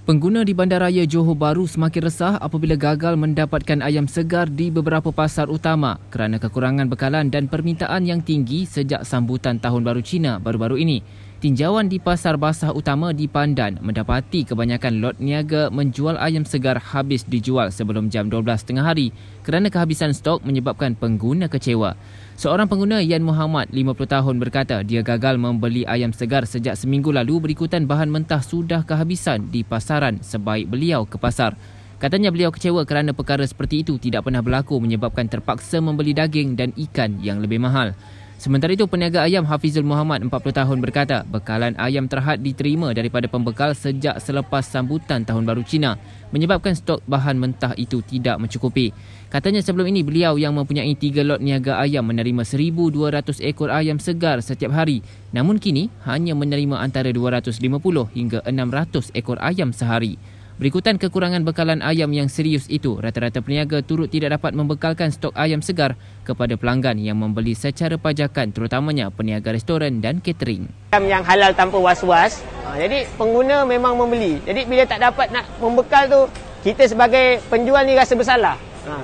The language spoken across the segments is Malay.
Pengguna di Bandaraya Johor Bahru semakin resah apabila gagal mendapatkan ayam segar di beberapa pasar utama kerana kekurangan bekalan dan permintaan yang tinggi sejak sambutan Tahun Baru Cina baru-baru ini. Tinjauan di pasar basah utama di Pandan mendapati kebanyakan lot niaga menjual ayam segar habis dijual sebelum jam 12.30 hari kerana kehabisan stok menyebabkan pengguna kecewa. Seorang pengguna Yan Muhammad, 50 tahun berkata dia gagal membeli ayam segar sejak seminggu lalu berikutan bahan mentah sudah kehabisan di pasaran sebaik beliau ke pasar. Katanya beliau kecewa kerana perkara seperti itu tidak pernah berlaku menyebabkan terpaksa membeli daging dan ikan yang lebih mahal. Sementara itu, peniaga ayam Hafizul Muhammad 40 tahun berkata, bekalan ayam terhad diterima daripada pembekal sejak selepas sambutan Tahun Baru Cina menyebabkan stok bahan mentah itu tidak mencukupi. Katanya sebelum ini beliau yang mempunyai tiga lot niaga ayam menerima 1200 ekor ayam segar setiap hari. Namun kini hanya menerima antara 250 hingga 600 ekor ayam sehari. Berikutan kekurangan bekalan ayam yang serius itu, rata-rata peniaga turut tidak dapat membekalkan stok ayam segar kepada pelanggan yang membeli secara pajakan terutamanya peniaga restoran dan catering. Ayam yang halal tanpa was-was, ha, jadi pengguna memang membeli. Jadi bila tak dapat nak membekal tu, kita sebagai penjual ni rasa bersalah. Ha,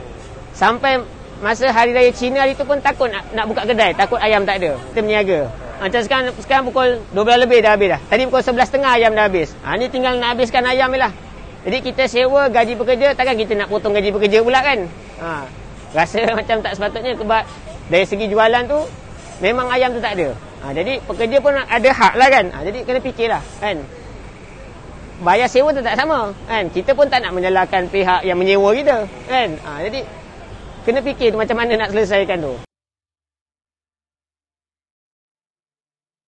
sampai masa hari raya Cina itu pun takut nak, nak buka kedai, takut ayam tak ada. Kita meniaga. Ha, macam sekarang, sekarang pukul 12 lebih dah habis dah. Tadi pukul 11.30 ayam dah habis. Ha, ni tinggal nak habiskan ayam je lah. Jadi kita sewa gaji pekerja, takkan kita nak potong gaji pekerja pula kan? Ha. Rasa macam tak sepatutnya sebab dari segi jualan tu, memang ayam tu tak ada. Ha. Jadi pekerja pun ada hak lah kan? Ha. Jadi kena fikirlah kan? Bayar sewa tu tak sama kan? Kita pun tak nak menyalahkan pihak yang menyewa kita kan? Ha. Jadi kena fikir tu macam mana nak selesaikan tu.